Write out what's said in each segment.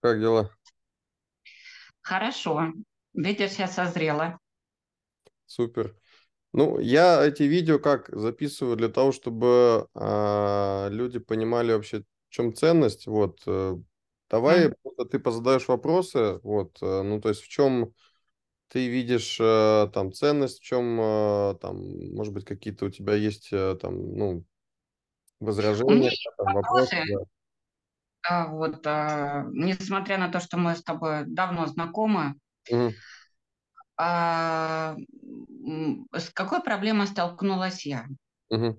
Как дела? Хорошо. Видишь, я созрела. Супер. Ну, я эти видео как записываю для того, чтобы э, люди понимали вообще, в чем ценность. Вот, э, давай mm. просто ты позадаешь вопросы. Вот, э, ну, то есть в чем ты видишь э, там ценность, в чем э, там, может быть, какие-то у тебя есть э, там, ну, возражения, там, вопросы. Да вот, а, несмотря на то, что мы с тобой давно знакомы, mm. а, с какой проблемой столкнулась я? Mm-hmm.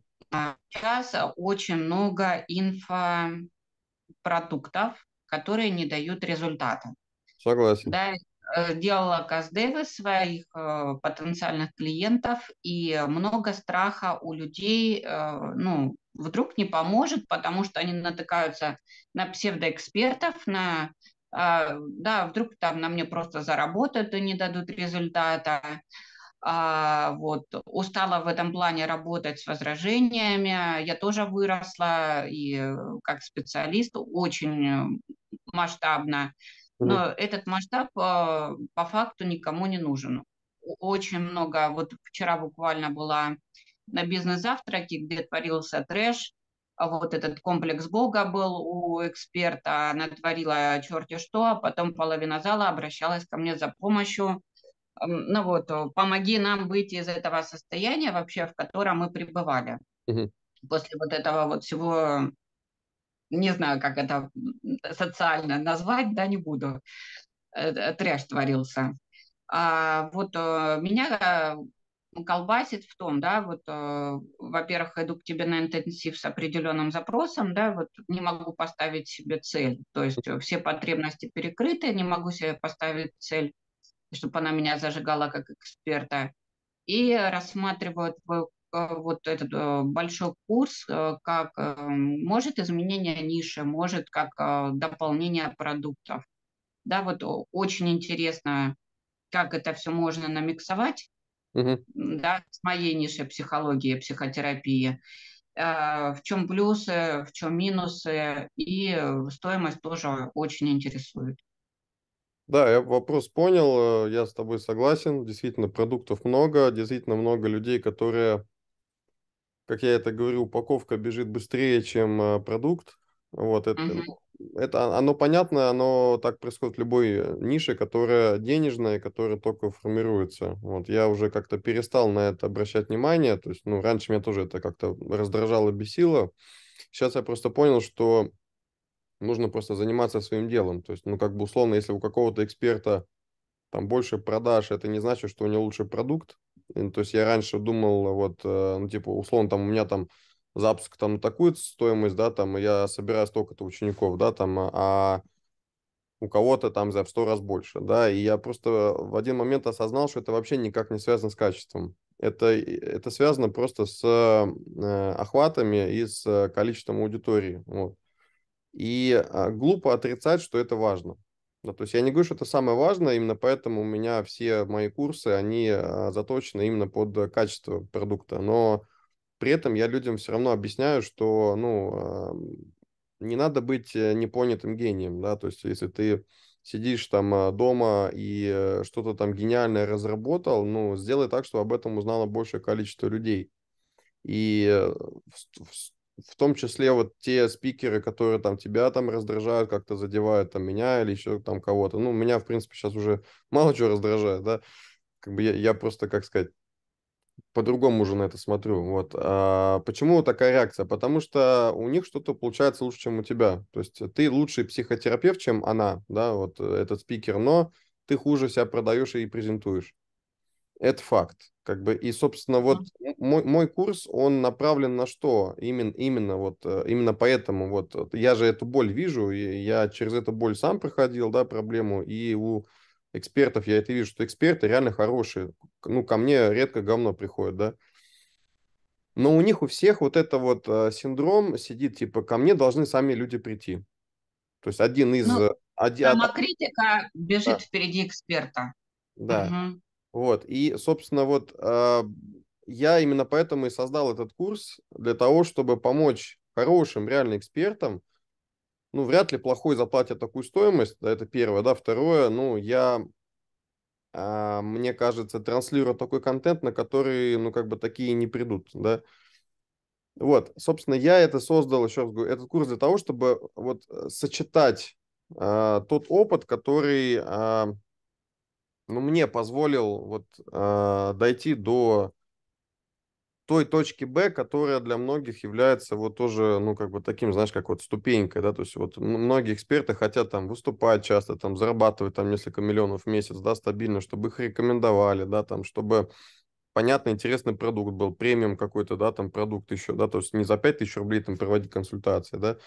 сейчас очень много инфопродуктов, которые не дают результата. Согласен. Да, э, делала каздевы своих э, потенциальных клиентов, и много страха у людей, э, ну, вдруг не поможет, потому что они натыкаются на псевдоэкспертов, на а, да, вдруг там на мне просто заработают и не дадут результата. А, вот, устала в этом плане работать с возражениями. Я тоже выросла и э, как специалист очень э, масштабно. Но mm этот масштаб а, по факту никому не нужен. Очень много, вот вчера буквально была на бизнес-завтраке, где творился трэш, а вот этот комплекс Бога был у эксперта, она творила черти что, а потом половина зала обращалась ко мне за помощью. Ну вот, помоги нам выйти из этого состояния вообще, в котором мы пребывали. Угу. После вот этого вот всего, не знаю, как это социально назвать, да, не буду, э, э, трэш творился. А вот э, меня колбасит в том, да, вот, э, во-первых, иду к тебе на интенсив с определенным запросом, да, вот не могу поставить себе цель, то есть э, все потребности перекрыты, не могу себе поставить цель, чтобы она меня зажигала как эксперта, и рассматривают э, вот этот э, большой курс, как может изменение ниши, может как дополнение продуктов. Да, вот очень интересно, как это все можно намиксовать, угу. да, с моей нишей психологии, психотерапии. Э, в чем плюсы, в чем минусы, и э, стоимость тоже очень интересует. Да, я вопрос понял, э, я с тобой согласен. Действительно, продуктов много, действительно много людей, которые, как я это говорю, упаковка бежит быстрее, чем продукт. Вот это, угу это оно понятно, оно так происходит в любой э, нише, которая денежная, которая только формируется. Вот я уже как-то перестал на это обращать внимание, то есть, ну, раньше меня тоже это как-то раздражало, бесило. Сейчас я просто понял, что нужно просто заниматься своим делом. То есть, ну, как бы условно, если у какого-то эксперта там больше продаж, это не значит, что у него лучший продукт. То есть я раньше думал, вот, э, ну, типа, условно, там у меня там запуск там на такую стоимость, да, там я собираю столько-то учеников, да, там, а, а у кого-то там за в 100 раз больше, да, и я просто в один момент осознал, что это вообще никак не связано с качеством. Это, это связано просто с э, охватами и с количеством аудитории, вот. И э, глупо отрицать, что это важно. Да, то есть я не говорю, что это самое важное, именно поэтому у меня все мои курсы, они а, заточены именно под качество продукта, но при этом я людям все равно объясняю, что, ну, не надо быть э, непонятым гением, да, то есть если ты сидишь там а, дома и э, что-то там гениальное разработал, ну, сделай так, чтобы об этом узнало большее количество людей. И э, в, в, в том числе вот те спикеры, которые там тебя там раздражают, как-то задевают там меня или еще там кого-то. Ну, меня, в принципе, сейчас уже мало чего раздражает, да. Как бы я, я просто, как сказать, по-другому уже на это смотрю. Вот. А почему такая реакция? Потому что у них что-то получается лучше, чем у тебя. То есть ты лучший психотерапевт, чем она, да, вот э, этот спикер, но ты хуже себя продаешь и презентуешь. Это факт. Как бы, и, собственно, вот мой, мой курс, он направлен на что? Именно, именно, вот, э, именно поэтому вот я же эту боль вижу, и я через эту боль сам проходил, да, проблему, и у экспертов, я это вижу, что эксперты реально хорошие. Ну, ко мне редко говно приходит, да. Но у них у всех вот это вот э, синдром сидит, типа, ко мне должны сами люди прийти. То есть один из... Ну, э, один, самокритика бежит да. впереди эксперта. Да. Угу. Вот. И, собственно, вот э, я именно поэтому и создал этот курс для того, чтобы помочь хорошим реально экспертам ну, вряд ли плохой заплатят такую стоимость, да, это первое, да, второе, ну, я, а, мне кажется, транслирую такой контент, на который, ну, как бы такие не придут, да, вот, собственно, я это создал, еще раз говорю, этот курс для того, чтобы вот э, сочетать а, тот опыт, который, а, ну, мне позволил вот а, дойти до той точки Б, которая для многих является вот тоже, ну, как бы таким, знаешь, как вот ступенькой, да, то есть вот многие эксперты хотят там выступать часто, там зарабатывать там несколько миллионов в месяц, да, стабильно, чтобы их рекомендовали, да, там, чтобы понятный, интересный продукт был, премиум какой-то, да, там продукт еще, да, то есть не за 5000 рублей там проводить консультации, да.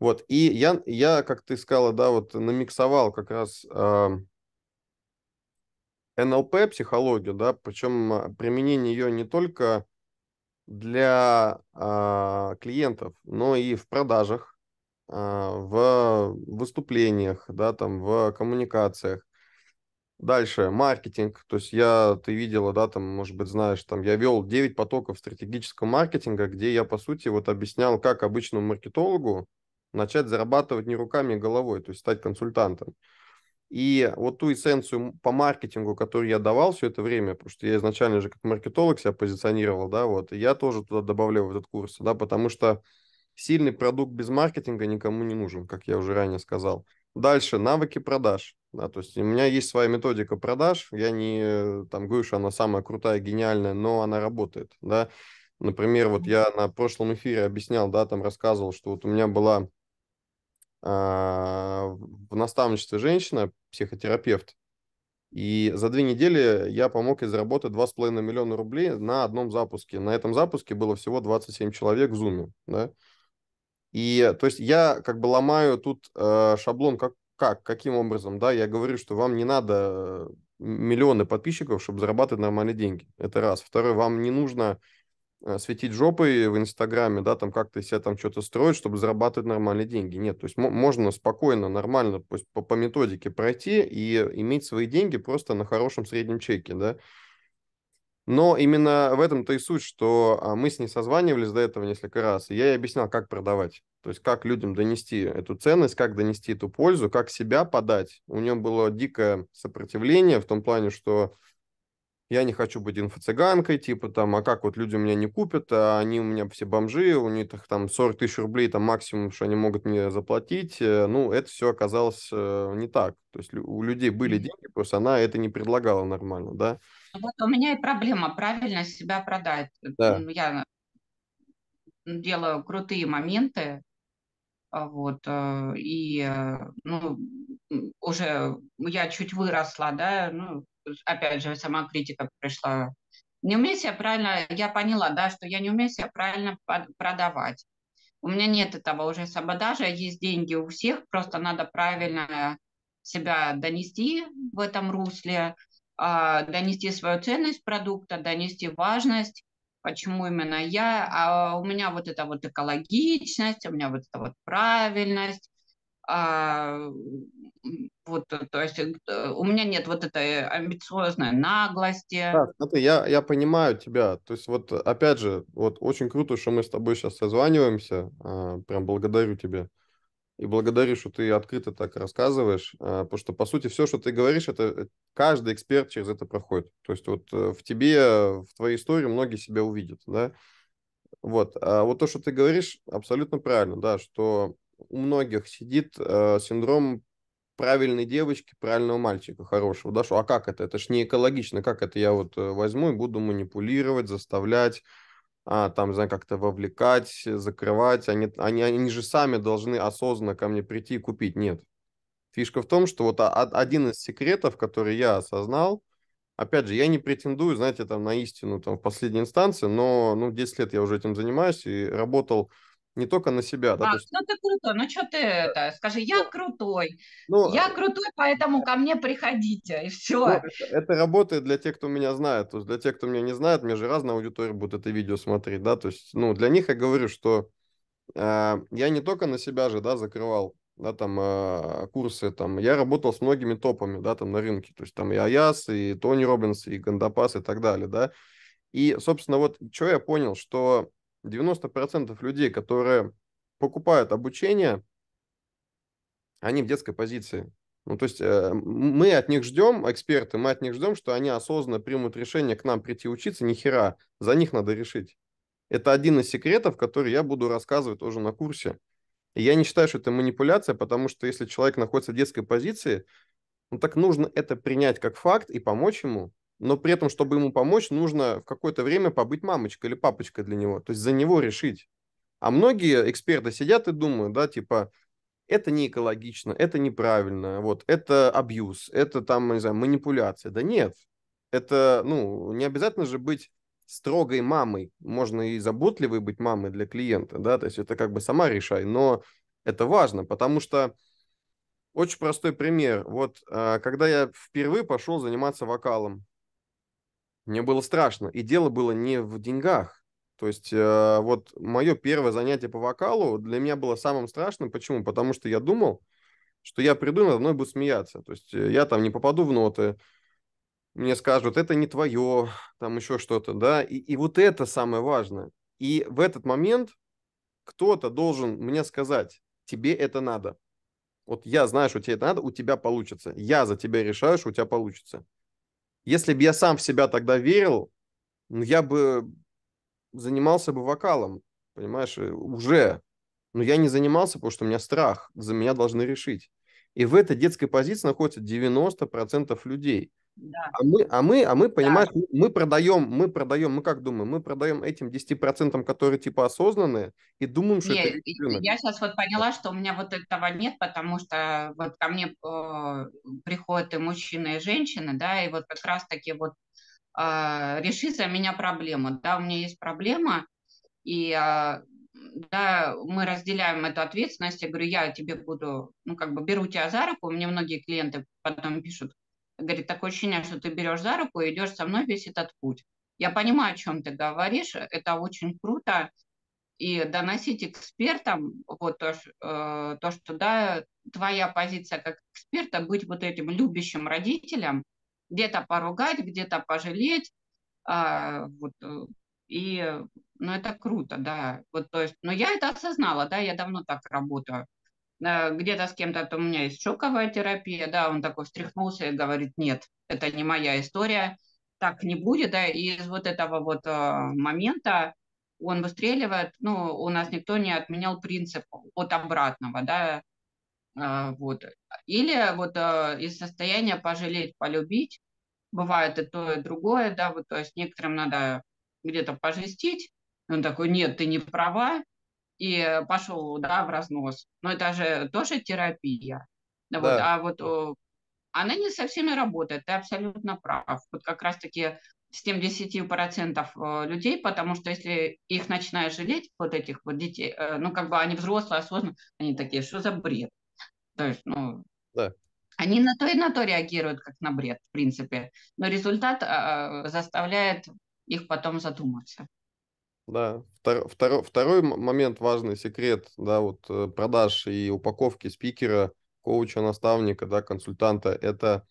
Вот, и я, я как ты сказала, да, вот намиксовал как раз э, НЛП, психологию, да, причем а, применение ее не только для э, клиентов, но и в продажах, э, в выступлениях, да, там, в коммуникациях. Дальше, маркетинг. То есть я, ты видела, да, там, может быть, знаешь, там я вел 9 потоков стратегического маркетинга, где я, по сути, вот объяснял, как обычному маркетологу начать зарабатывать не руками, а головой, то есть стать консультантом. И вот ту эссенцию по маркетингу, которую я давал все это время, потому что я изначально же как маркетолог себя позиционировал, да, вот, я тоже туда добавляю в этот курс, да, потому что сильный продукт без маркетинга никому не нужен, как я уже ранее сказал. Дальше навыки продаж. Да, то есть у меня есть своя методика продаж. Я не там говорю, что она самая крутая, гениальная, но она работает. Да? Например, вот я на прошлом эфире объяснял, да, там рассказывал, что вот у меня была а, в наставничестве женщина, психотерапевт. И за две недели я помог ей заработать 2,5 миллиона рублей на одном запуске. На этом запуске было всего 27 человек в Zoom. Да? И то есть я как бы ломаю тут э, шаблон как, как, каким образом. да, Я говорю, что вам не надо э, миллионы подписчиков, чтобы зарабатывать нормальные деньги. Это раз. Второе, вам не нужно Э, светить жопой в Инстаграме, да, там как-то себя там что-то строить, чтобы зарабатывать нормальные деньги. Нет, то есть можно спокойно, нормально по, по методике пройти и иметь свои деньги просто на хорошем среднем чеке, да. Но именно в этом-то и суть, что а, мы с ней созванивались до этого несколько раз, и я ей объяснял, как продавать. То есть как людям донести эту ценность, как донести эту пользу, как себя подать. У нее было дикое сопротивление в том плане, что я не хочу быть инфо-цыганкой, типа там, а как вот люди у меня не купят, а они у меня все бомжи, у них там 40 тысяч рублей, там максимум, что они могут мне заплатить. Э, ну, это все оказалось э, не так. То есть у людей были деньги, просто она это не предлагала нормально, да. А вот у меня и проблема правильно себя продать. Э, да. Я делаю крутые моменты, а вот, и, ну, уже я чуть выросла, да, ну, опять же, сама критика пришла. Не умею себя правильно, я поняла, да, что я не умею себя правильно продавать. У меня нет этого уже саботажа, есть деньги у всех, просто надо правильно себя донести в этом русле, а, донести свою ценность продукта, донести важность, почему именно я, а у меня вот эта вот экологичность, у меня вот эта вот правильность, а, вот, э, то есть э, у меня нет вот этой амбициозной наглости. Да, смотри, я, я понимаю тебя, то есть вот опять же, вот очень круто, что мы с тобой сейчас созваниваемся, а, прям благодарю тебя. И благодарю, что ты открыто так рассказываешь, а, потому что, по сути, все, что ты говоришь, это э, каждый эксперт через это проходит. То есть вот в тебе, в твоей истории многие себя увидят, да. Вот, а вот то, что ты говоришь, абсолютно правильно, да, что у многих сидит э, синдром правильной девочки, правильного мальчика хорошего, да, что, а как это, это ж не экологично, как это я вот э, возьму и буду манипулировать, заставлять, а, там, не знаю, как-то вовлекать, закрывать, они, они, они же сами должны осознанно ко мне прийти и купить, нет. Фишка в том, что вот а, один из секретов, который я осознал, опять же, я не претендую, знаете, там, на истину, там, в последней инстанции, но, ну, 10 лет я уже этим занимаюсь и работал не только на себя. Да, а, есть... ну ты крутой, ну что ты это, скажи, я ну, крутой, ну, я э, крутой, поэтому ко мне приходите, и все. Ну, это, это работает для тех, кто меня знает, то есть для тех, кто меня не знает, мне же разная аудитория будет это видео смотреть, да, то есть, ну, для них я говорю, что э, я не только на себя же, да, закрывал, да, там, э, курсы, там, я работал с многими топами, да, там, на рынке, то есть, там, и Аяс, и Тони Робинс, и Гандапас, и так далее, да, и, собственно, вот что я понял, что 90% людей, которые покупают обучение, они в детской позиции. Ну, то есть э, мы от них ждем, эксперты, мы от них ждем, что они осознанно примут решение к нам прийти учиться, ни хера, за них надо решить. Это один из секретов, который я буду рассказывать тоже на курсе. И я не считаю, что это манипуляция, потому что если человек находится в детской позиции, ну так нужно это принять как факт и помочь ему, но при этом, чтобы ему помочь, нужно в какое-то время побыть мамочкой или папочкой для него, то есть за него решить. А многие эксперты сидят и думают, да, типа, это не экологично, это неправильно, вот, это абьюз, это там, не знаю, манипуляция. Да нет, это, ну, не обязательно же быть строгой мамой, можно и заботливой быть мамой для клиента, да, то есть это как бы сама решай, но это важно, потому что очень простой пример. Вот а, когда я впервые пошел заниматься вокалом, мне было страшно. И дело было не в деньгах. То есть э, вот мое первое занятие по вокалу для меня было самым страшным. Почему? Потому что я думал, что я приду, надо мной будут смеяться. То есть э, я там не попаду в ноты, мне скажут, это не твое, там еще что-то, да. И, и вот это самое важное. И в этот момент кто-то должен мне сказать, тебе это надо. Вот я знаю, что тебе это надо, у тебя получится. Я за тебя решаю, что у тебя получится. Если бы я сам в себя тогда верил, я бы занимался бы вокалом, понимаешь, э, уже. Но я не занимался, потому что у меня страх, за меня должны решить. И в этой детской позиции находится 90% людей. Да. А мы, а мы, а мы, понимаешь, да. мы продаем, мы продаем, мы как думаем, мы продаем этим 10%, которые типа осознанные, и думаем, что Нет, это рынок. Я сейчас вот поняла, что у меня вот этого нет, потому что вот ко мне э, приходят и мужчины, и женщины, да, и вот как раз-таки вот э, реши за меня проблему, да, у меня есть проблема, и э, да, мы разделяем эту ответственность. Я говорю, я тебе буду, ну, как бы беру тебя за руку. Мне многие клиенты потом пишут, говорит, такое ощущение, что ты берешь за руку и идешь со мной весь этот путь. Я понимаю, о чем ты говоришь, это очень круто, и доносить экспертам вот то, э, то что да, твоя позиция как эксперта быть вот этим любящим родителем, где-то поругать, где-то пожалеть, а, вот, э, и, ну, это круто, да, вот, то есть, но я это осознала, да, я давно так работаю, Э, где-то с кем-то, то у меня есть шоковая терапия, да, он такой встряхнулся и говорит, нет, это не моя история, так не будет, да, и из вот этого вот э, момента он выстреливает, ну, у нас никто не отменял принцип от обратного, да, э, вот. Или вот из состояния пожалеть, полюбить, бывает и то, и другое, да, вот, то есть некоторым надо где-то пожестить, он такой, нет, ты не права, и пошел да, в разнос. Но это же тоже терапия. Да. Вот, а вот она не со всеми работает, ты абсолютно прав. Вот как раз-таки с тем 10% людей, потому что если их начинаешь жалеть, вот этих вот детей, э, ну, как бы они взрослые, осознанно, они такие, что за бред? То есть, ну, да. они на то и на то реагируют, как на бред, в принципе. Но результат э, заставляет их потом задуматься. Да, втор, втор, второй момент важный секрет, да, вот э, продаж и упаковки спикера, коуча, наставника, да, консультанта, это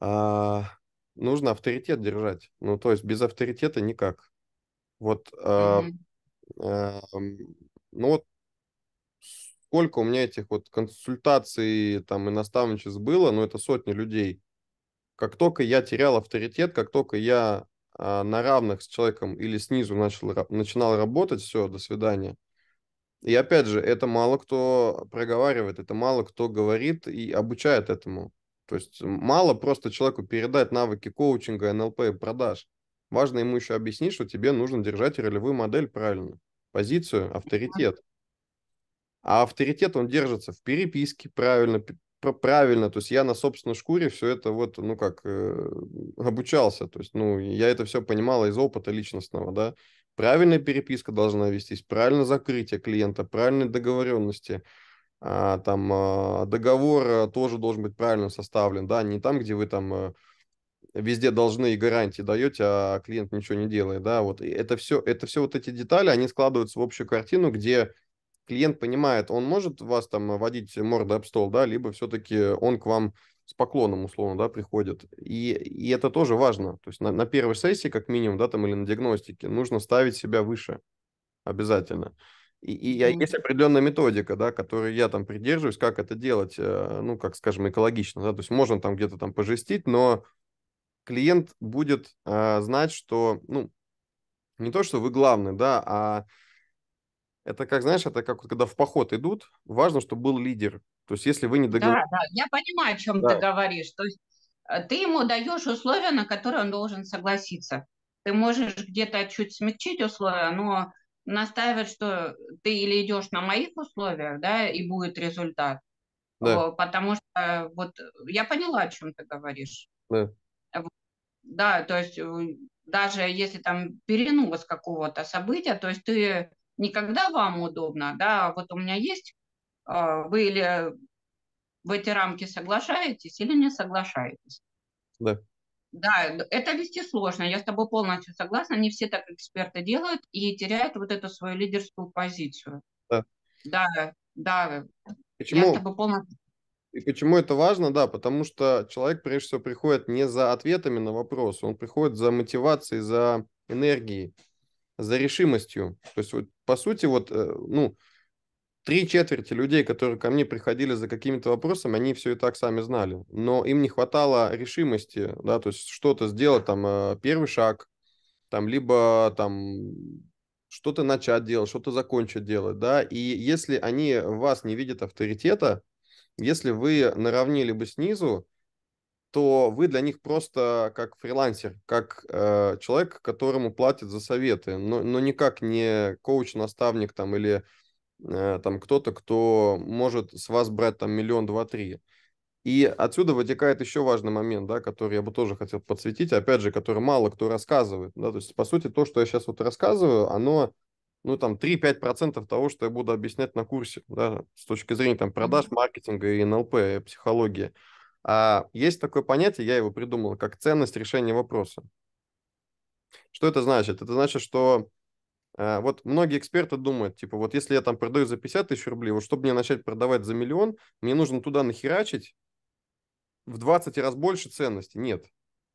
а, нужно авторитет держать. Ну, то есть без авторитета никак. Вот, mm-hmm. а, а, ну вот сколько у меня этих вот консультаций там и наставничеств было, ну это сотни людей. Как только я терял авторитет, как только я а, на равных с человеком или снизу начал, начинал работать, все, до свидания. И опять же, это мало кто проговаривает, это мало кто говорит и обучает этому. То есть мало просто человеку передать навыки коучинга, НЛП продаж. Важно ему еще объяснить, что тебе нужно держать ролевую модель правильно, позицию, авторитет. А авторитет он держится в переписке правильно, правильно, то есть я на собственной шкуре все это вот, ну как, э, обучался, то есть, ну, я это все понимал из опыта личностного, да, правильная переписка должна вестись, правильно закрытие клиента, правильные договоренности, а, там, а, договор э, тоже должен быть правильно составлен, да, не там, где вы там э, везде должны и гарантии даете, а клиент ничего не делает, да, вот, и это все, это все вот эти детали, они складываются в общую картину, где клиент понимает, он может вас там водить мордой об стол, да, либо все-таки он к вам с поклоном, условно, да, приходит. И, и это тоже важно. То есть на, на первой сессии, как минимум, да, там, или на диагностике, нужно ставить себя выше обязательно. И, и mm есть определенная методика, да, которой я там придерживаюсь, как это делать, э, ну, как, скажем, экологично, да, то есть можно там где-то там пожестить, но клиент будет э, знать, что, ну, не то, что вы главный, да, а это как, знаешь, это как когда в поход идут, важно, чтобы был лидер. То есть если вы не договорились... Да, да, я понимаю, о чем да. ты говоришь. То есть э, ты ему даешь условия, на которые он должен согласиться. Ты можешь где-то чуть смягчить условия, но настаивать, что ты или идешь на моих условиях, да, и будет результат. Да. Потому что вот я поняла, о чем ты говоришь. Да. Да, то есть э, даже если там перенос какого-то события, то есть ты не когда вам удобно, да, а вот у меня есть, а, вы или в эти рамки соглашаетесь или не соглашаетесь. Да. Да, это вести сложно, я с тобой полностью согласна, не все так эксперты делают и теряют вот эту свою лидерскую позицию. Да. Да, да. Почему? Я с тобой полностью и почему это важно? Да, потому что человек, прежде всего, приходит не за ответами на вопрос, он приходит за мотивацией, за энергией за решимостью. То есть, вот, по сути, вот, э, ну, три четверти людей, которые ко мне приходили за какими-то вопросами, они все и так сами знали. Но им не хватало решимости, да, то есть что-то сделать, там, э, первый шаг, там, либо там что-то начать делать, что-то закончить делать, да, и если они вас не видят авторитета, если вы наравне либо снизу, то вы для них просто как фрилансер, как э, человек, которому платят за советы, но, но никак не коуч, наставник там или э, там кто-то, кто может с вас брать там миллион, два, три. И отсюда вытекает еще важный момент, да, который я бы тоже хотел подсветить, опять же, который мало кто рассказывает. Да, то есть, по сути, то, что я сейчас вот рассказываю, оно ну, там, 3-5% того, что я буду объяснять на курсе, да, с точки зрения там продаж, маркетинга и НЛП, и психологии. А Есть такое понятие, я его придумал, как ценность решения вопроса. Что это значит? Это значит, что э, вот многие эксперты думают, типа, вот если я там продаю за 50 тысяч рублей, вот чтобы мне начать продавать за миллион, мне нужно туда нахерачить в 20 раз больше ценности. Нет,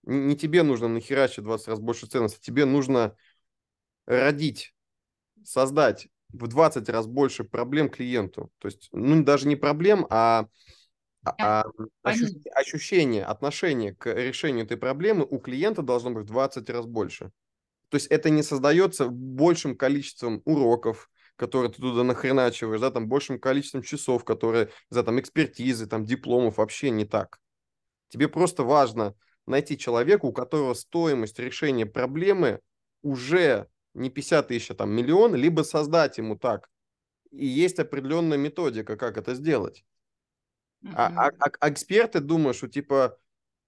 не тебе нужно нахерачить 20 раз больше ценности, тебе нужно родить, создать в 20 раз больше проблем клиенту. То есть, ну, даже не проблем, а а, а ощущение, отношение к решению этой проблемы у клиента должно быть в 20 раз больше. То есть это не создается большим количеством уроков, которые ты туда нахреначиваешь, да, там большим количеством часов, которые за там экспертизы, там дипломов, вообще не так. Тебе просто важно найти человека, у которого стоимость решения проблемы уже не 50 тысяч, а там миллион, либо создать ему так. И есть определенная методика, как это сделать. А, а, а, а эксперты думают, что типа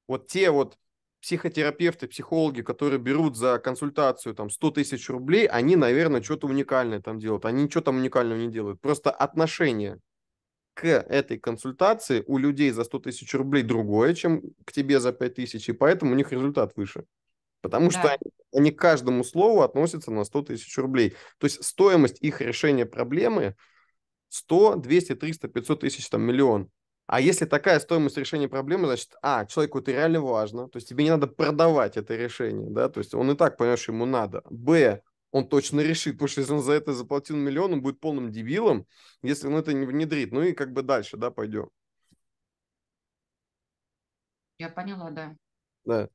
вот те вот психотерапевты, психологи, которые берут за консультацию там 100 тысяч рублей, они, наверное, что-то уникальное там делают. Они ничего там уникального не делают. Просто отношение к этой консультации у людей за 100 тысяч рублей другое, чем к тебе за 5 тысяч, и поэтому у них результат выше. Потому да. что они, они к каждому слову относятся на 100 тысяч рублей. То есть стоимость их решения проблемы 100, 200, 300, 500 тысяч, там миллион. А если такая стоимость решения проблемы, значит, а, человеку это реально важно, то есть тебе не надо продавать это решение, да, то есть он и так, понимаешь, ему надо. Б, он точно решит, потому что если он за это заплатил миллион, он будет полным дебилом, если он это не внедрит. Ну и как бы дальше, да, пойдем. Я поняла, да. Да.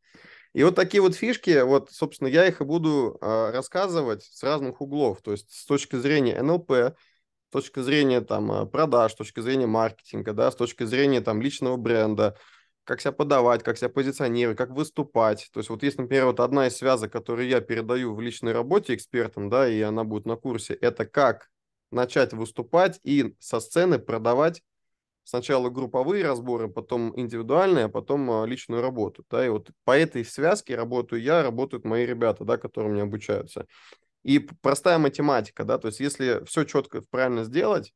И вот такие вот фишки, вот, собственно, я их и буду э, рассказывать с разных углов. То есть с точки зрения НЛП, с точки зрения там, э, продаж, с точки зрения маркетинга, да, с точки зрения там, личного бренда, как себя подавать, как себя позиционировать, как выступать. То есть вот есть, например, вот одна из связок, которую я передаю в личной работе экспертам, да, и она будет на курсе, это как начать выступать и со сцены продавать сначала групповые разборы, потом индивидуальные, а потом э, личную работу. Да, и вот по этой связке работаю я, работают мои ребята, да, которые у меня обучаются. И простая математика, да, то есть если все четко правильно сделать,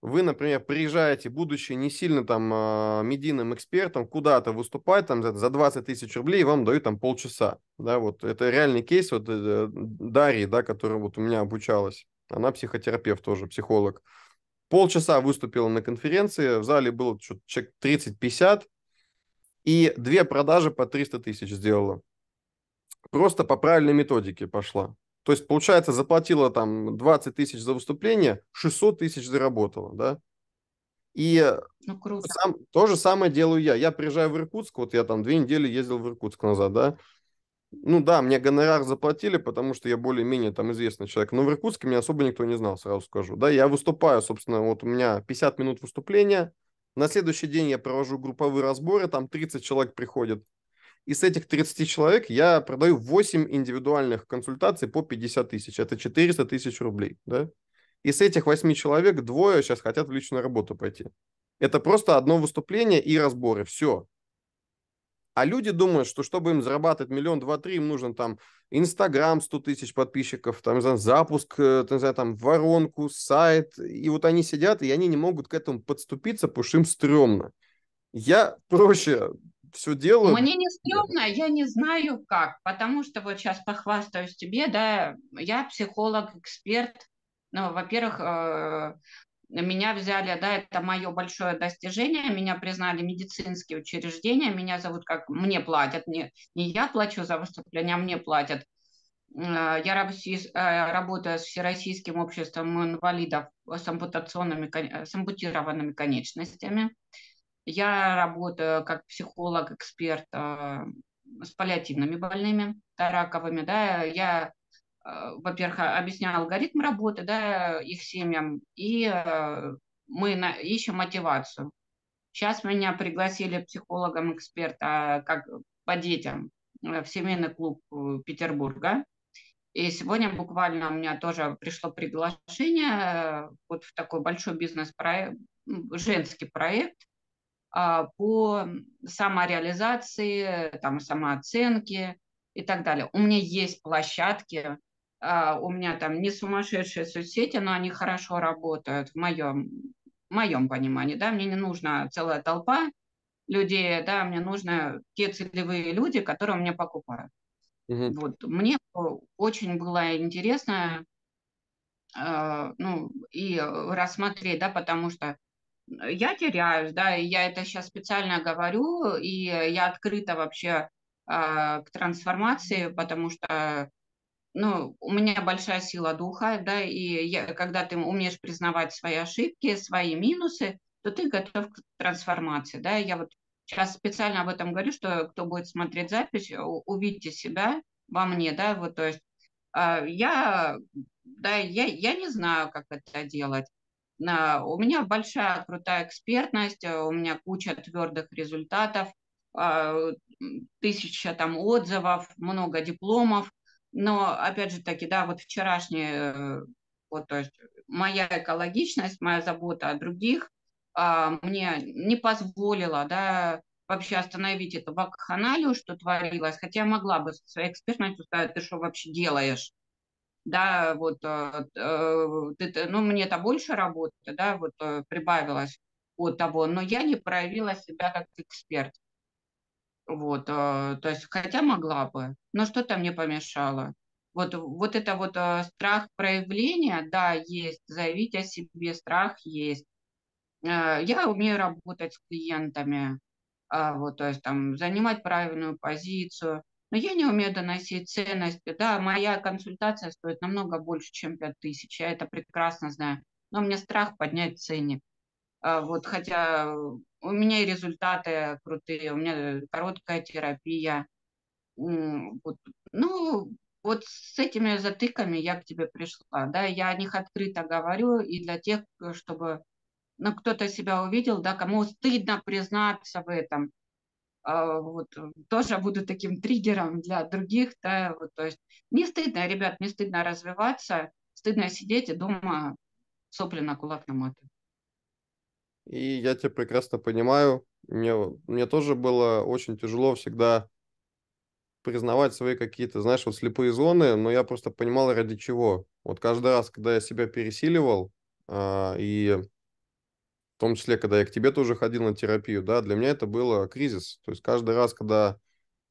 вы, например, приезжаете, будучи не сильно там а, медийным экспертом, куда-то выступать там за 20 тысяч рублей, вам дают там полчаса, да, вот это реальный кейс вот э, Дарьи, да, которая вот у меня обучалась, она психотерапевт тоже, психолог. Полчаса выступила на конференции, в зале было человек 30-50, и две продажи по 300 тысяч сделала. Просто по правильной методике пошла. То есть, получается, заплатила там 20 тысяч за выступление, 600 тысяч заработала, да? И ну, круто. Сам, то же самое делаю я. Я приезжаю в Иркутск, вот я там две недели ездил в Иркутск назад, да? Ну да, мне гонорар заплатили, потому что я более-менее там известный человек. Но в Иркутске меня особо никто не знал, сразу скажу. Да, я выступаю, собственно, вот у меня 50 минут выступления. На следующий день я провожу групповые разборы, там 30 человек приходит из этих 30 человек я продаю 8 индивидуальных консультаций по 50 тысяч. Это 400 тысяч рублей, да? Из этих 8 человек двое сейчас хотят в личную работу пойти. Это просто одно выступление и разборы, все. А люди думают, что чтобы им зарабатывать миллион, два, три, им нужен там Инстаграм 100 тысяч подписчиков, там, не знаю, запуск, э, не знаю, там, воронку, сайт. И вот они сидят, и они не могут к этому подступиться, потому что им стрёмно. Я проще все делают. Мне не стрёмно, я не знаю как, потому что вот сейчас похвастаюсь тебе, да, я психолог, эксперт. Ну, во-первых, э, меня взяли, да, это мое большое достижение, меня признали медицинские учреждения, меня зовут как, мне платят, не, не я плачу за выступление, а мне платят. Э, я э, работаю с Всероссийским обществом инвалидов с ампутационными, с ампутированными конечностями. Я работаю как психолог-эксперт э, с паллиативными больными, раковыми, да, я э, во-первых, объясняю алгоритм работы, да, их семьям, и э, мы на, ищем мотивацию. Сейчас меня пригласили психологом-эксперта как по детям в семейный клуб Петербурга. И сегодня буквально у меня тоже пришло приглашение вот в такой большой бизнес-проект, женский проект. А, по самореализации, там, самооценке и так далее. У меня есть площадки, а, у меня там не сумасшедшие соцсети, но они хорошо работают в моем, моем понимании. Да? Мне не нужна целая толпа людей, да, мне нужны те целевые люди, которые мне покупают. Угу. Вот. Мне э, очень было интересно э, ну, и рассмотреть, да, потому что я теряюсь, да, я это сейчас специально говорю, и я открыта вообще э, к трансформации, потому что, ну, у меня большая сила духа, да, и я, когда ты умеешь признавать свои ошибки, свои минусы, то ты готов к трансформации, да, я вот сейчас специально об этом говорю, что кто будет смотреть запись, увидите себя во мне, да, вот, то есть э, я, да, я, я не знаю, как это делать, а, у меня большая крутая экспертность, э, у меня куча твердых результатов, а, тысяча там отзывов, много дипломов. Но, опять же таки, да, вот вчерашний, э, вот, то есть моя экологичность, моя забота о других а, мне не позволила, да, вообще остановить эту вакханалию, что творилось, хотя я могла бы со своей экспертностью сказать, ты что вообще делаешь, да, вот, э, э ну, мне это больше работы, да, вот э, прибавилось от того, но я не проявила себя как эксперт. Вот, э, то есть, хотя могла бы, но что-то мне помешало. Вот, вот это вот страх проявления, да, есть, заявить о себе страх есть. я умею работать с клиентами, вот, то есть там занимать правильную позицию – но я не умею доносить ценность. да, моя консультация стоит намного больше, чем 5 тысяч, я это прекрасно знаю, но мне страх поднять ценник, а, вот, хотя э, у меня и результаты крутые, у меня короткая терапия, вот, ну, вот с этими затыками я к тебе пришла, да, я о них открыто говорю, и для тех, э, чтобы, ну, кто-то себя увидел, да, кому стыдно признаться в этом, а, вот, э, тоже буду таким триггером для других, да, вот, то есть не стыдно, ребят, не стыдно развиваться, стыдно сидеть и дома сопли на кулак наматывать. И я тебя прекрасно понимаю, мне, мне тоже было очень тяжело всегда признавать свои какие-то, знаешь, вот слепые зоны, но я просто понимал, ради чего. Вот каждый раз, когда я себя пересиливал, э, и том числе, когда я к тебе тоже ходил на терапию, да, для меня это было кризис. То есть каждый раз, когда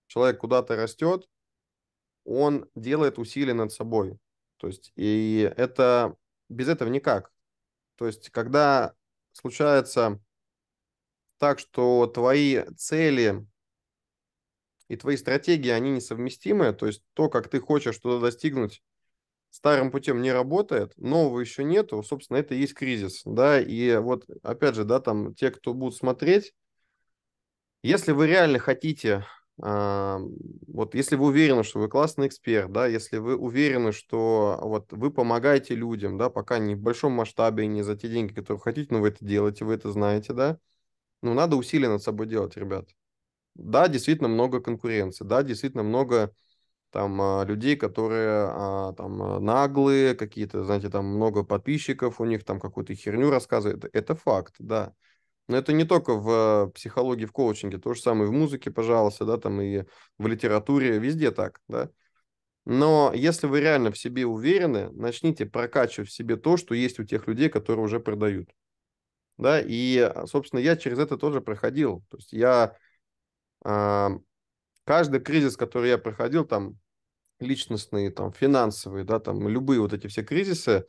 человек куда-то растет, он делает усилия над собой. То есть и это без этого никак. То есть когда случается так, что твои цели и твои стратегии, они несовместимы, то есть то, как ты хочешь что-то достигнуть, старым путем не работает, нового еще нету, собственно, это и есть кризис, да, и вот, опять же, да, там те, кто будут смотреть, если вы реально хотите, э, вот если вы уверены, что вы классный эксперт, да, если вы уверены, что вот вы помогаете людям, да, пока не в большом масштабе, не за те деньги, которые хотите, но вы это делаете, вы это знаете, да, ну, надо усилие над собой делать, ребят. Да, действительно много конкуренции, да, действительно много там а, людей, которые а, там а, наглые, какие-то, знаете, там много подписчиков у них, там какую-то херню рассказывают. Это факт, да. Но это не только в психологии, в коучинге, то же самое в музыке, пожалуйста, да, там и в литературе, везде так, да. Но если вы реально в себе уверены, начните прокачивать в себе то, что есть у тех людей, которые уже продают. Да, и, собственно, я через это тоже проходил. То есть я каждый кризис, который я проходил, там, личностные, там, финансовые, да, там, любые вот эти все кризисы,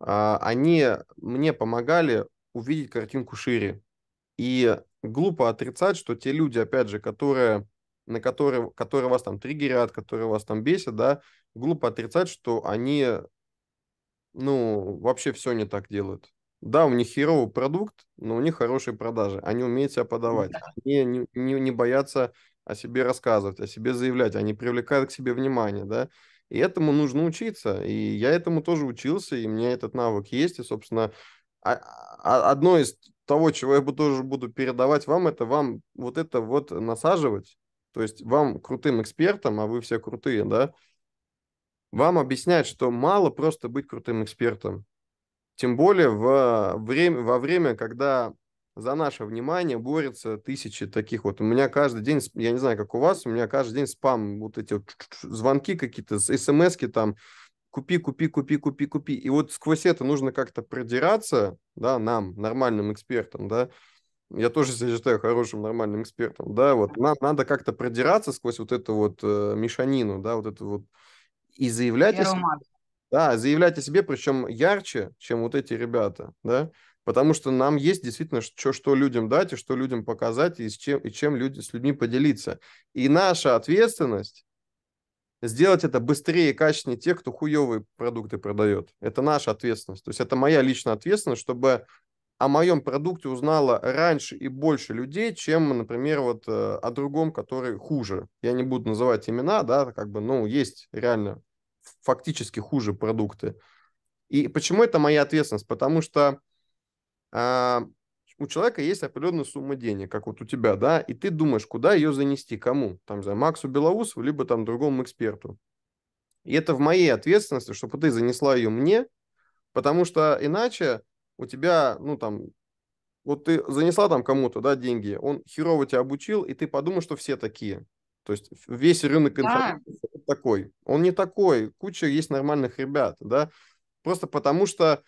а, они мне помогали увидеть картинку шире. И глупо отрицать, что те люди, опять же, которые, на которые, которые вас там триггерят, которые вас там бесят, да, глупо отрицать, что они, ну, вообще все не так делают. Да, у них херовый продукт, но у них хорошие продажи. Они умеют себя подавать. Они не, не, не боятся о себе рассказывать, о себе заявлять, они привлекают к себе внимание, да, и этому нужно учиться, и я этому тоже учился, и у меня этот навык есть, и, собственно, а, а, одно из того, чего я тоже буду передавать вам, это вам вот это вот насаживать, то есть вам крутым экспертам, а вы все крутые, да, вам объяснять, что мало просто быть крутым экспертом. Тем более во э, время, во время когда за наше внимание борются тысячи таких вот. У меня каждый день, я не знаю, как у вас, у меня каждый день спам, вот эти вот звонки какие-то, смски там, купи, купи, купи, купи, купи. И вот сквозь это нужно как-то продираться, да, нам, нормальным экспертам, да, я тоже себя считаю хорошим, нормальным экспертом, да, вот нам надо как-то продираться сквозь вот эту вот э, мешанину, да, вот эту вот, и заявлять... Я о себе, да, заявлять о себе, причем ярче, чем вот эти ребята, да, Потому что нам есть действительно, что, что людям дать и что людям показать, и, с чем, и чем люди, с людьми поделиться. И наша ответственность сделать это быстрее и качественнее тех, кто хуевые продукты продает. Это наша ответственность. То есть это моя личная ответственность, чтобы о моем продукте узнало раньше и больше людей, чем, например, вот э, о другом, который хуже. Я не буду называть имена, да, как бы, ну, есть реально фактически хуже продукты. И почему это моя ответственность? Потому что а, у человека есть определенная сумма денег, как вот у тебя, да, и ты думаешь, куда ее занести, кому, там, за Максу Белоусову, либо там другому эксперту. И это в моей ответственности, чтобы ты занесла ее мне, потому что иначе у тебя, ну, там, вот ты занесла там кому-то, да, деньги, он херово тебя обучил, и ты подумаешь, что все такие. То есть весь рынок информации да. такой. Он не такой. Куча есть нормальных ребят, да. Просто потому что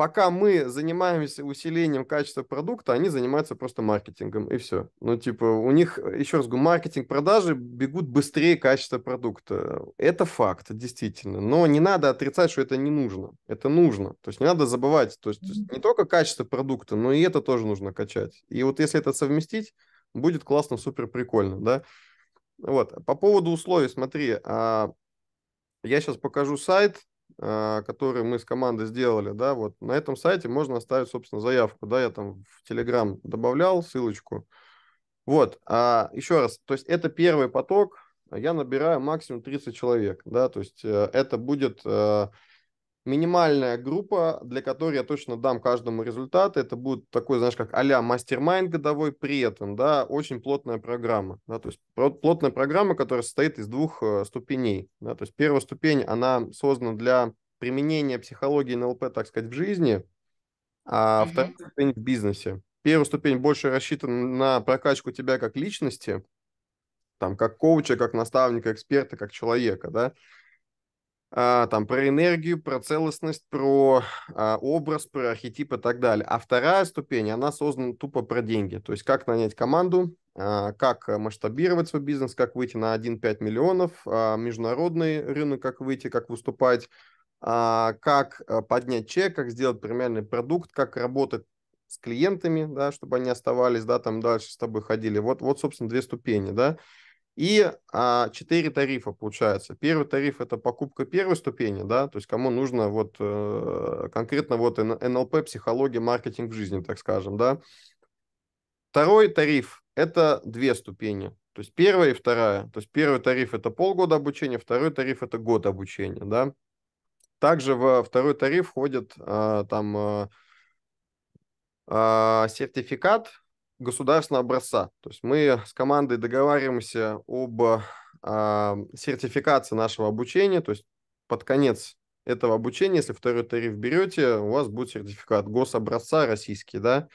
пока мы занимаемся усилением качества продукта, они занимаются просто маркетингом, и все. Ну, типа, у них, э, еще раз говорю, маркетинг, продажи бегут быстрее качества продукта. Это факт, действительно. Но не надо отрицать, что это не нужно. Это нужно. То есть не надо забывать. То есть, то есть не только качество продукта, но и это тоже нужно качать. И вот если это совместить, будет классно, супер прикольно, да. Вот. По поводу условий, смотри, а... я сейчас покажу сайт, а, который мы с командой сделали, да, вот на этом сайте можно оставить, собственно, заявку, да, я там в Telegram добавлял ссылочку. Вот, а еще раз, то есть это первый поток, я набираю максимум 30 человек, да, то есть э, это будет э, минимальная группа, для которой я точно дам каждому результат. Это будет такой, знаешь, как а-ля мастер-майнд годовой при этом, да, очень плотная программа, да, то есть плотная программа, которая состоит из двух э, ступеней, да, то есть первая ступень, она создана для применения психологии НЛП, так сказать, в жизни, а mm-hmm. вторая ступень в бизнесе. Первая ступень больше рассчитана на прокачку тебя как личности, там, как коуча, как наставника, эксперта, как человека, да, а, там про энергию, про целостность, про а, образ, про архетип и так далее. А вторая ступень, она создана тупо про деньги. То есть как нанять команду, а, как масштабировать свой бизнес, как выйти на 1-5 миллионов, международный рынок, как выйти, как выступать, как э, поднять чек, как сделать премиальный продукт, как работать с клиентами, да, чтобы они оставались, да, там дальше с тобой ходили. Вот, вот, собственно, две ступени, да. И а, 4 тарифа получается. Первый тариф это покупка первой ступени, да, то есть кому нужно вот э, конкретно вот НЛП, психология, маркетинг в жизни, так скажем, да. Второй тариф это две ступени. То есть первая и вторая. То есть первый тариф это полгода обучения, второй тариф это год обучения, да. Также во второй тариф входит э, там э, а, сертификат государственного образца. То есть мы с командой договариваемся об э, сертификации нашего обучения, то есть под конец этого обучения, если второй тариф берете, у вас будет сертификат гособразца российский, да.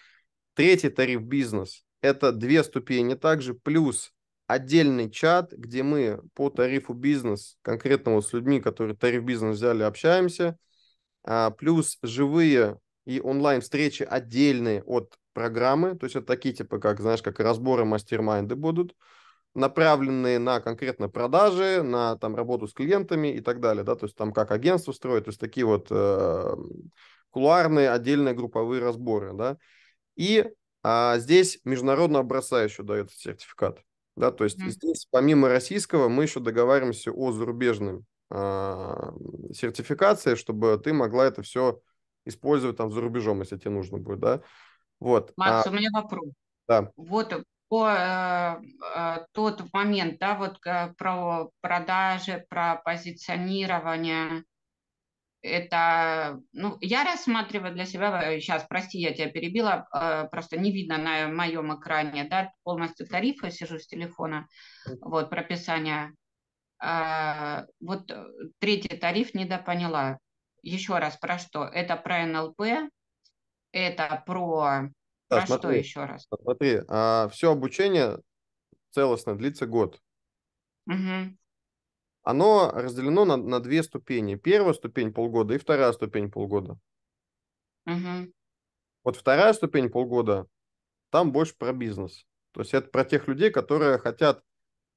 Третий тариф бизнес – это две ступени также, плюс отдельный чат, где мы по тарифу бизнес, конкретно вот с людьми, которые тариф бизнес взяли, общаемся, а, плюс живые и онлайн встречи отдельные от программы, то есть это такие типа, как, знаешь, как разборы мастер-майнды будут, направленные на конкретно продажи, на там работу с клиентами и так далее, да, то есть там как агентство строит, то есть такие вот э, кулуарные отдельные групповые разборы, да, и а, здесь международного образца еще дается сертификат, да, то есть mm-hmm. здесь помимо российского мы еще договариваемся о зарубежной э, а, сертификации, чтобы ты могла это все использовать там за рубежом, если тебе нужно будет, да, вот. Макс, а, у меня вопрос. Да. Вот э, по, э, э, тот момент, да, вот э, про продажи, про позиционирование, это, ну, я рассматриваю для себя, сейчас, прости, я тебя перебила, э, просто не видно на моем экране, да, полностью тарифы, сижу с телефона, вот, прописание. Э, вот третий тариф не поняла. Еще раз, про что? Это про НЛП, это про, да, про смотри, что еще раз? Смотри, а, все обучение целостно длится год. Угу. Оно разделено на, на две ступени. Первая ступень полгода и вторая ступень полгода. Угу. Вот вторая ступень полгода, там больше про бизнес. То есть это про тех людей, которые хотят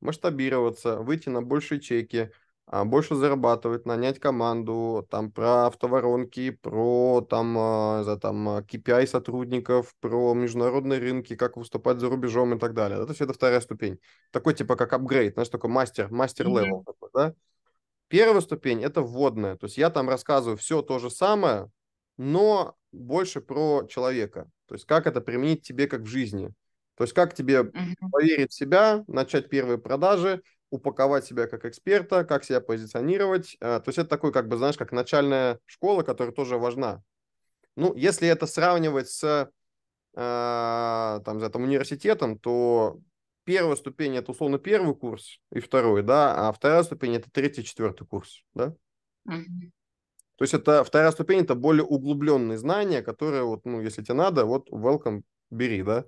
масштабироваться, выйти на большие чеки, а, больше зарабатывать, нанять команду, там про автоворонки, про там, а, за, там KPI а, сотрудников, про международные рынки, как выступать за рубежом и так далее. Это все это вторая ступень. Такой типа как апгрейд, знаешь, такой мастер, мастер-левел. Mm-hmm. Да? Первая ступень – это вводная. То есть я там рассказываю все то же самое, но больше про человека. То есть как это применить тебе как в жизни. То есть как тебе mm-hmm. поверить в себя, начать первые продажи – упаковать себя как эксперта, как себя позиционировать. А, то есть это такой, как бы, знаешь, как начальная школа, которая тоже важна. Ну, если это сравнивать с а, там, за там, университетом, то первая ступень это условно первый курс и второй, да, а вторая ступень это третий, четвертый курс, да. Mm-hmm. То есть это вторая ступень это более углубленные знания, которые вот, ну, если тебе надо, вот welcome, бери, да.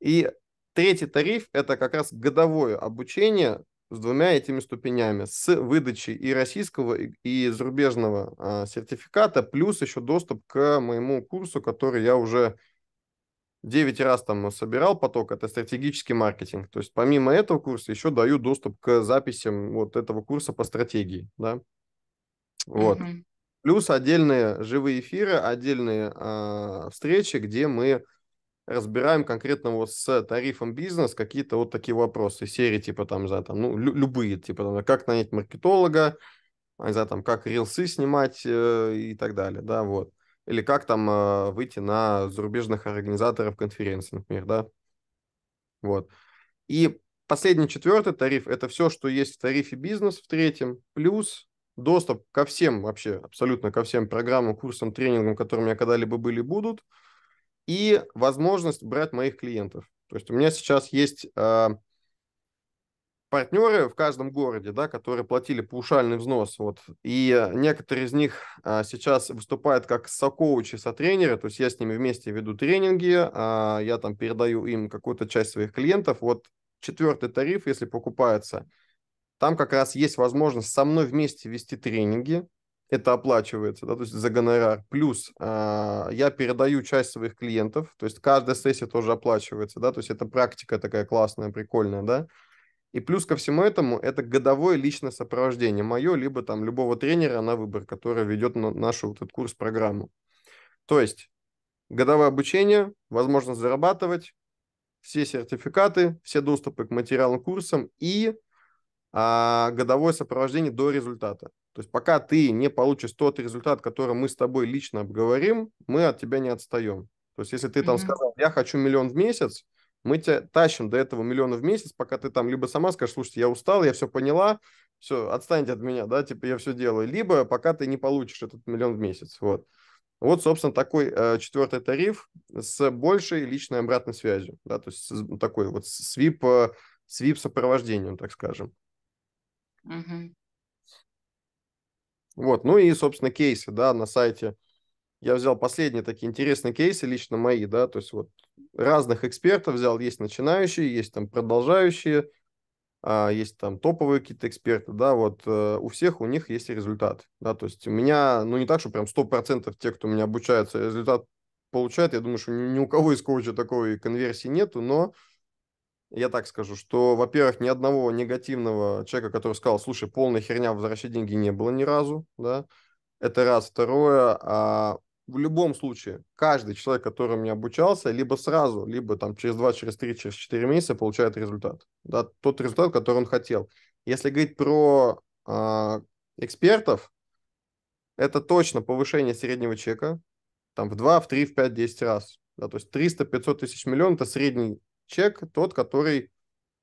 И Третий тариф – это как раз годовое обучение с двумя этими ступенями, с выдачей и российского, и зарубежного а, сертификата, плюс еще доступ к моему курсу, который я уже 9 раз там собирал поток, это стратегический маркетинг. То есть помимо этого курса еще даю доступ к записям вот этого курса по стратегии, да. Вот. Mm-hmm. Плюс отдельные живые эфиры, отдельные э, встречи, где мы разбираем конкретно вот с тарифом бизнес какие-то вот такие вопросы, серии типа там, за там, ну, любые, типа там, как нанять маркетолога, не знаю, там, как рилсы снимать э, и так далее, да, вот. Или как там э, выйти на зарубежных организаторов конференций, например, да. Вот. И последний, четвертый тариф – это все, что есть в тарифе бизнес в третьем, плюс доступ ко всем вообще, абсолютно ко всем программам, курсам, тренингам, которые у меня когда-либо были, будут – и возможность брать моих клиентов. То есть у меня сейчас есть а, партнеры в каждом городе, да, которые платили паушальный взнос. Вот. И некоторые из них а, сейчас выступают как сокоучи, со-тренеры, то есть я с ними вместе веду тренинги, а, я там передаю им какую-то часть своих клиентов. Вот четвертый тариф, если покупается, там как раз есть возможность со мной вместе вести тренинги, это оплачивается, да, то есть за гонорар. Плюс э, я передаю часть своих клиентов, то есть каждая сессия тоже оплачивается, да, то есть это практика такая классная, прикольная, да. И плюс ко всему этому это годовое личное сопровождение мое, либо там любого тренера на выбор, который ведет на нашу вот этот курс-программу. То есть годовое обучение, возможность зарабатывать, все сертификаты, все доступы к материалам курсам и а, годовое сопровождение до результата. То есть пока ты не получишь тот результат, который мы с тобой лично обговорим, мы от тебя не отстаем. То есть если ты там mm-hmm. сказал, я хочу миллион в месяц, мы тебя тащим до этого миллиона в месяц, пока ты там либо сама скажешь, слушайте, я устал, я все поняла, все, отстаньте от меня, да, типа я все делаю, либо пока ты не получишь этот миллион в месяц, вот. Вот, собственно, такой э, четвертый тариф с большей личной обратной связью, да, то есть с, такой вот свип, э, свип сопровождением, так скажем. Угу. Вот, ну и, собственно, кейсы, да, на сайте. Я взял последние такие интересные кейсы, лично мои, да, то есть вот разных экспертов взял, есть начинающие, есть там продолжающие, а, есть там топовые какие-то эксперты, да, вот э, у всех у них есть результат, да, то есть у меня, ну не так, что прям 100% те, кто у меня обучается, результат получает, я думаю, что ни, у кого из коуча такой конверсии нету, но я так скажу, что, во-первых, ни одного негативного человека, который сказал, слушай, полная херня, возвращать деньги, не было ни разу, да, это раз. Второе, а в любом случае, каждый человек, который мне обучался, либо сразу, либо там через два, через три, через четыре месяца получает результат. Да, тот результат, который он хотел. Если говорить про э, экспертов, это точно повышение среднего чека там в два, в три, в 5, десять раз. Да, то есть 300, 500 тысяч миллион – это средний чек тот, который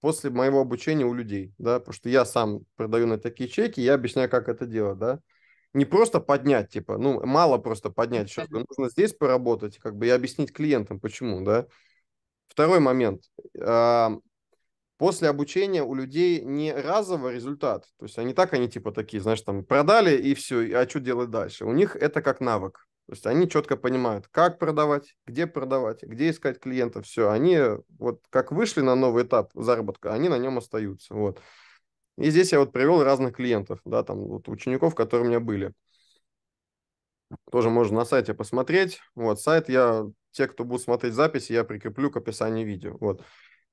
после моего обучения у людей, да, потому что я сам продаю на такие чеки, я объясняю, как это делать, да. Не просто поднять, типа, ну, мало просто поднять счет, нужно здесь поработать, как бы, и объяснить клиентам, почему, да. Второй момент. После обучения у людей не разовый результат, то есть они так, они типа такие, знаешь, там, продали и все, а что делать дальше? У них это как навык, то есть они четко понимают, как продавать, где продавать, где искать клиентов. Все, они э, вот как вышли на новый этап заработка, они на нем остаются. Вот. И здесь я вот привел разных клиентов, да, там вот учеников, которые у меня были. Тоже можно на сайте посмотреть. Вот сайт я, те, кто будет смотреть запись, я прикреплю к описанию видео. Вот.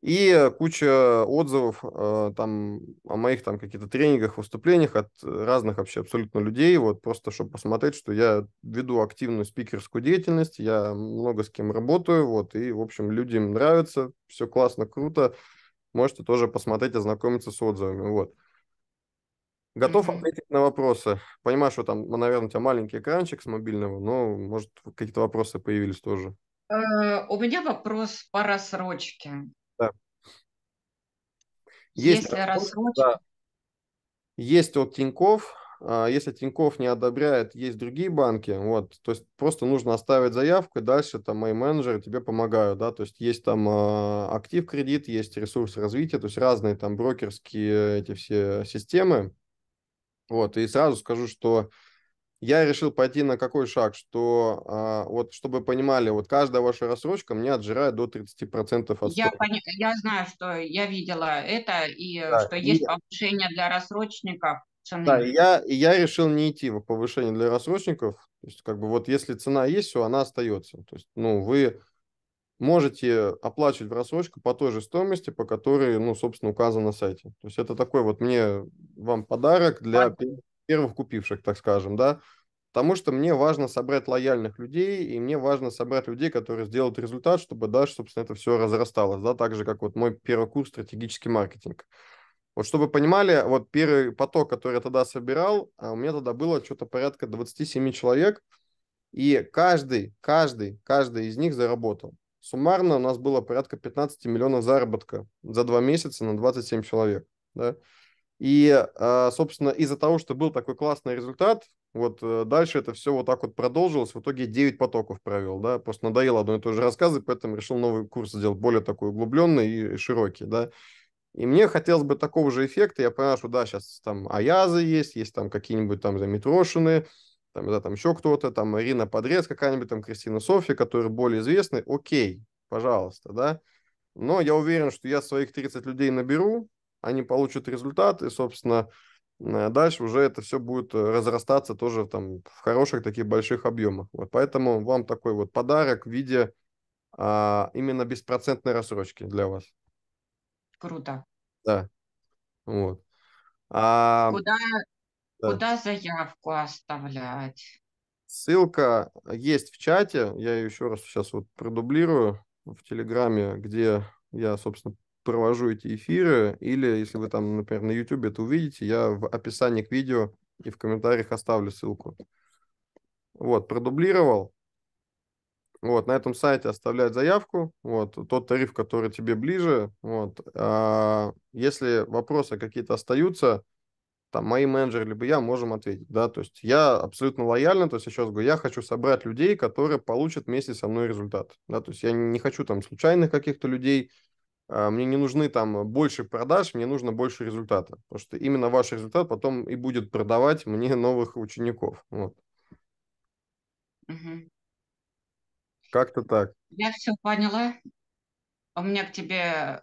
И э, куча отзывов э, там о моих там каких-то тренингах, выступлениях от разных вообще абсолютно людей, вот просто чтобы посмотреть, что я веду активную спикерскую деятельность, я много с кем работаю, вот, и, в общем, людям нравится, все классно, круто, можете тоже посмотреть, ознакомиться с отзывами, вот. Готов ответить на вопросы. Понимаю, что там, ну, наверное, у тебя маленький экранчик с мобильного, но, может, какие-то вопросы появились тоже. Э, у меня вопрос по рассрочке. Есть Если рассрочка. Да. Есть от Тиньков, а, если Тиньков не одобряет, есть другие банки, вот, то есть просто нужно оставить заявку, и дальше там мои менеджеры тебе помогают, да, то есть есть там а, актив кредит, есть ресурс развития, то есть разные там брокерские эти все системы, вот, и сразу скажу, что я решил пойти на какой шаг, что э, вот чтобы понимали, вот каждая ваша рассрочка мне отжирает до 30% от Я, пони... я знаю, что я видела это, и э, да, что и есть я... повышение для рассрочников. Цены. Да, и я, и я решил не идти в повышение для рассрочников. То есть, как бы вот если цена есть, то она остается. То есть, ну, вы можете оплачивать в рассрочку по той же стоимости, по которой, ну, собственно, указано на сайте. То есть это такой вот мне вам подарок для... Подарок первых купивших, так скажем, да, потому что мне важно собрать лояльных людей, и мне важно собрать людей, которые сделают результат, чтобы дальше, собственно, это все разрасталось, да, так же, как вот мой первый курс «Стратегический маркетинг». Вот чтобы понимали, вот первый поток, который я тогда собирал, а, у меня тогда было что-то порядка 27 человек, и каждый, каждый, каждый из них заработал. Суммарно у нас было порядка 15 миллионов заработка за два месяца на 27 человек, да. И, а, собственно, из-за того, что был такой классный результат, вот э, дальше это все вот так вот продолжилось. В итоге 9 потоков провел, да. Просто надоело одно и то же рассказы, поэтому решил новый курс сделать более такой углубленный и широкий, да. И мне хотелось бы такого же эффекта. Я понимаю, что да, сейчас там Аязы есть, есть там какие-нибудь там Митрошины, там, да, там еще кто-то, там Марина Подрез какая-нибудь, там Кристина Софья, которые более известны. Окей, пожалуйста, да. Но я уверен, что я своих 30 людей наберу, они получат результат, и, собственно, э, дальше уже это все будет э, разрастаться тоже там, в хороших таких больших объемах. Вот, поэтому вам такой вот подарок в виде а, именно беспроцентной рассрочки для вас. Круто. Да. Вот. А, куда, да. куда заявку оставлять? Ссылка есть в чате, я ее еще раз сейчас вот продублирую в Телеграме, где я, собственно, провожу эти эфиры, или если вы там, например, на YouTube это увидите, я в описании к видео и в комментариях оставлю ссылку. Вот, продублировал. Вот, на этом сайте оставлять заявку, вот, тот тариф, который тебе ближе, вот. А если вопросы какие-то остаются, там, мои менеджеры, либо я можем ответить, да, то есть я абсолютно лояльно, то есть еще раз говорю, я хочу собрать людей, которые получат вместе со мной результат, да, то есть я не хочу там случайных каких-то людей, а, мне не нужны там больше продаж, мне нужно больше результата. Потому что именно ваш результат потом и будет продавать мне новых учеников. Вот. Угу. Как-то так. Я все поняла. А у меня к тебе э,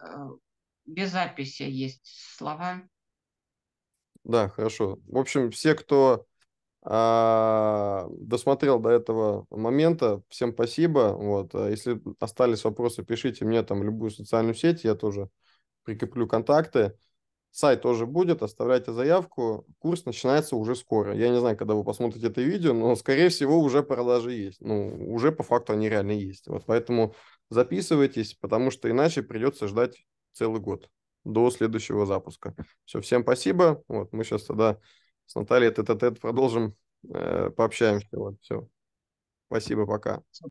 без записи есть слова. Да, хорошо. В общем, все, кто а, досмотрел до этого момента. Всем спасибо. Вот. А, если остались вопросы, пишите мне там любую социальную сеть, я тоже прикреплю контакты. Сайт тоже будет, оставляйте заявку. Курс начинается уже скоро. Я не знаю, когда вы посмотрите это видео, но, скорее всего, уже продажи есть. Ну, уже по факту они реально есть. Вот поэтому записывайтесь, потому что иначе придется ждать целый год до следующего запуска. Все, всем спасибо. Вот, мы сейчас тогда с Натальей тет-а-тет -тет продолжим, э, пообщаемся. Вот, все. Спасибо, пока.